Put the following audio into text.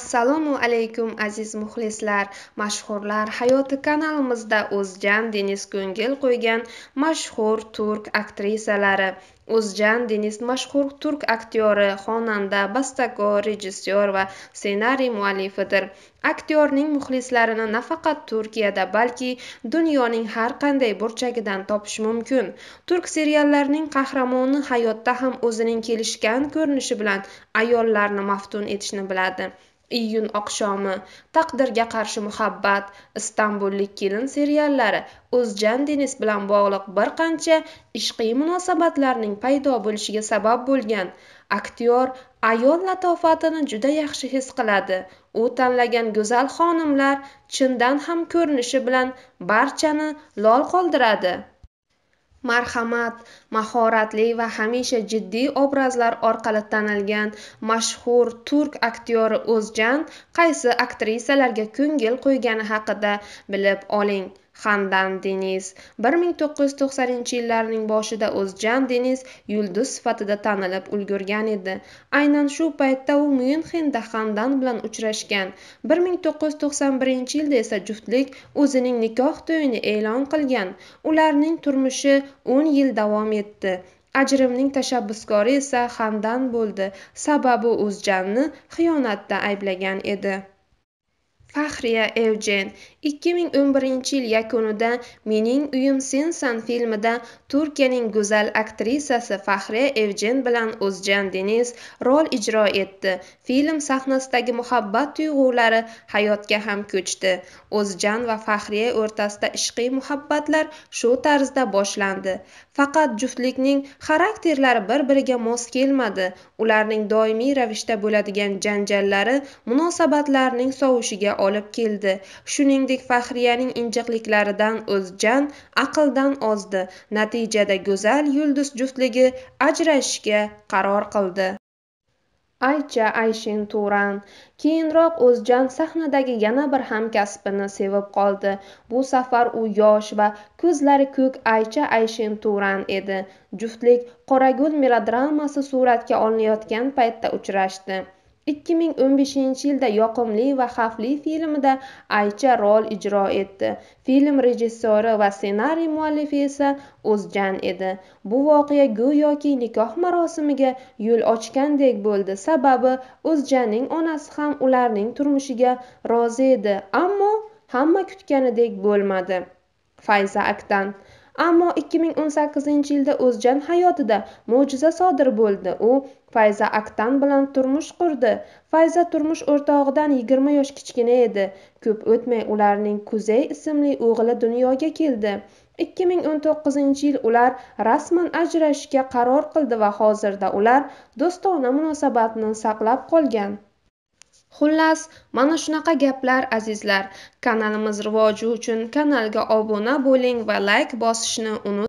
assalomu alaykum aziz muxlislar mashhurlar hayoti kanalimizda o'zjan deniz ko'ngil qo'ygan mashhur turk aktrisalari o'zjan deniz mashhur turk aktyori xonanda bastakor rejissyor va ssenariy muallifidir aktyorning muxlislarini nafaqat turkiyada balki dunyoning har qanday burchagidan topish mumkin turk seriallarining qahramoni hayotda ham o'zining kelishgan ko'rinishi bilan ayollarni maftun etishni biladi iyun oqshomi taqdirga qarshi muhabbat istanbullik kelin seriallari o'zjan deniz bilan bog'liq bir qancha ishqiy munosabatlarning paydo bo'lishiga sabab bo'lgan aktyor ayol latofatini juda yaxshi his qiladi u tanlagan go'zal xonimlar chindan ham ko'rinishi bilan barchani lol qoldiradi marhamat mahoratli va hamisha jiddiy obrazlar orqali tanilgan mashhur turk aktyori o'zjan qaysi aktrisalarga ko'ngil qo'ygani haqida bilib oling hamdam deniz bir ming to'qqiz yuz to'qsoninchi yillarning boshida o'zjan deniz yulduz sifatida tanilib ulgurgan edi aynan shu paytda u myunxenda xandan bilan uchrashgan bir ming to'qqiz yuz to'qson birinchi yilda esa juftlik o'zining nikoh to'yini e'lon qilgan ularning turmushi o'n yil davom etdi ajrimning tashabbuskori esa xandan bo'ldi sababi o'zjanni xiyonatda ayblagan edi fahriya evjen 2011 yil yakunida mening uyim sensan filmida turkiyaning go'zal aktrisasi fahriya evjen bilan o'zjan deniz rol ijro etdi film sahnasidagi muhabbat tuyg'ulari hayotga ham ko'chdi o'zjan va fahriya o'rtasida ishqiy muhabbatlar shu tarzda boshlandi faqat juftlikning xarakterlari bir biriga mos kelmadi ularning doimiy ravishda bo'ladigan janjallari munosabatlarning sovushiga olib keldi shuningdek fahriyaning injiqliklaridan o'zjan aqldan ozdi natijada go'zal yulduz juftligi ajrashishga qaror qildi aycha ayshin turan keyinroq o'zjan sahnadagi yana bir hamkasbini sevib qoldi bu safar u yosh va ko'zlari ko'k aycha ayshin turan edi juftlik qorako'l melodramasi suratga olinayotgan paytda uchrashdi 2015 yilda yoqimli va xavfli filmida aycha rol ijro etdi film rejissori va ssenariy muallifi esa o'zjan edi bu voqea go'yoki nikoh marosimiga yo'l ochgandek bo'ldi sababi o'zjanning onasi ham ularning turmushiga rozi edi ammo hamma kutganidek bo'lmadi fayza aktan ammo ikki ming o'n sakkizinchi yilda o'zjan hayotida mo'jiza sodir bo'ldi u fayza aktan bilan turmush qurdi fayza turmush o'rtog'idan yigirma yosh kichkina edi ko'p o'tmay ularning kuzey ismli o'g'li dunyoga keldi ikki ming o'n to'qqizinchi yil ular rasman ajrashishga qaror qildi va hozirda ular do'stona munosabatni saqlab qolgan xullas mana shunaqa gaplar azizlar kanalimiz rivoji uchun kanalga obuna bo'ling va layk bosishni unutmang